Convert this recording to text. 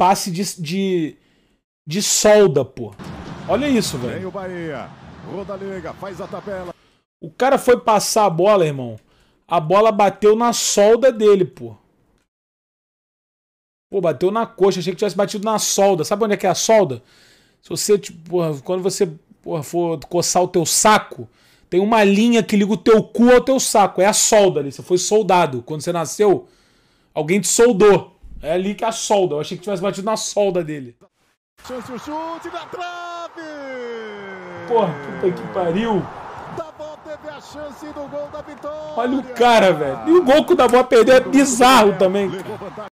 passe de, de, de solda, pô. Olha isso, velho. o faz a tabela. O cara foi passar a bola, irmão. A bola bateu na solda dele, pô. Pô, bateu na coxa. Achei que tivesse batido na solda. Sabe onde é que é a solda? Se você, tipo, porra, quando você porra, for coçar o teu saco, tem uma linha que liga o teu cu ao teu saco. É a solda ali. Você foi soldado. Quando você nasceu, alguém te soldou. É ali que a solda. Eu achei que tivesse batido na solda dele. Chance o chute da trave! Porra, puta que pariu! teve a chance do gol da vitória! Olha o cara, velho. E o gol que o Davó perdeu é bizarro também. Cara.